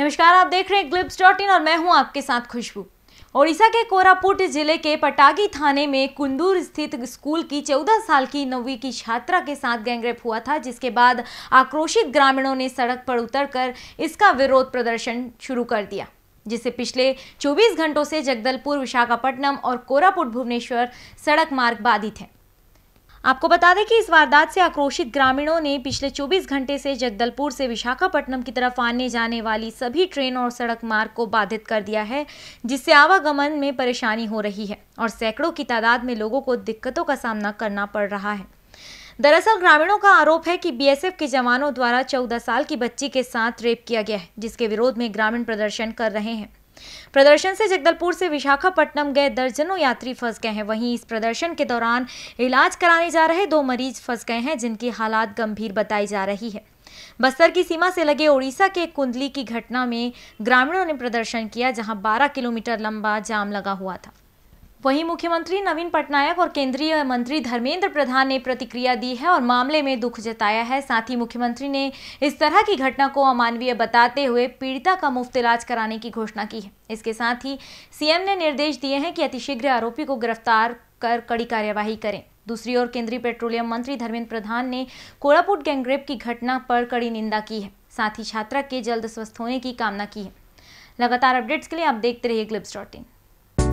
नमस्कार आप देख रहे हैं ग्लिप्स डॉट इन और मैं हूं आपके साथ खुशबू ओडिशा के कोरापुट जिले के पटागी थाने में कुंदूर स्थित स्कूल की 14 साल की नौवीं की छात्रा के साथ गैंगरेप हुआ था जिसके बाद आक्रोशित ग्रामीणों ने सड़क पर उतरकर इसका विरोध प्रदर्शन शुरू कर दिया जिसे पिछले 24 घंटों से जगदलपुर विशाखापट्टनम और कोरापुट भुवनेश्वर सड़क मार्ग बाधित है आपको बता दें कि इस वारदात से आक्रोशित ग्रामीणों ने पिछले 24 घंटे से जगदलपुर से विशाखापट्टनम की तरफ आने जाने वाली सभी ट्रेन और सड़क मार्ग को बाधित कर दिया है जिससे आवागमन में परेशानी हो रही है और सैकड़ों की तादाद में लोगों को दिक्कतों का सामना करना पड़ रहा है दरअसल ग्रामीणों का आरोप है कि बीएसएफ के जवानों द्वारा 14 साल की बच्ची के साथ रेप किया गया है जिसके विरोध में ग्रामीण प्रदर्शन कर रहे हैं प्रदर्शन से जगदलपुर से विशाखापट्टनम गए दर्जनों यात्री फंस गए हैं वहीं इस प्रदर्शन के दौरान इलाज कराने जा रहे दो मरीज फंस गए हैं जिनकी हालात गंभीर बताई जा रही है बस्तर की सीमा से लगे ओडिशा के कुंदली की घटना में ग्रामीणों ने प्रदर्शन किया जहां 12 किलोमीटर लंबा जाम लगा हुआ था वहीं मुख्यमंत्री नवीन पटनायक और केंद्रीय मंत्री धर्मेंद्र प्रधान ने प्रतिक्रिया दी है और मामले में दुख जताया है साथ ही मुख्यमंत्री ने इस तरह की घटना को अमानवीय बताते हुए पीड़िता का मुफ्त इलाज कराने की घोषणा की है इसके साथ ही सीएम ने निर्देश दिए हैं कि अतिशीघ्र आरोपी को गिरफ्तार कर कड़ी कार्यवाही करें दूसरी ओर केंद्रीय पेट्रोलियम मंत्री धर्मेंद्र प्रधान ने कोरापुट गैंगरेप की घटना पर कड़ी निंदा की है साथ ही छात्रा के जल्द स्वस्थ होने की कामना की है लगातार अपडेट्स के लिए आप देखते रहिए ग्लिप्स डॉट इन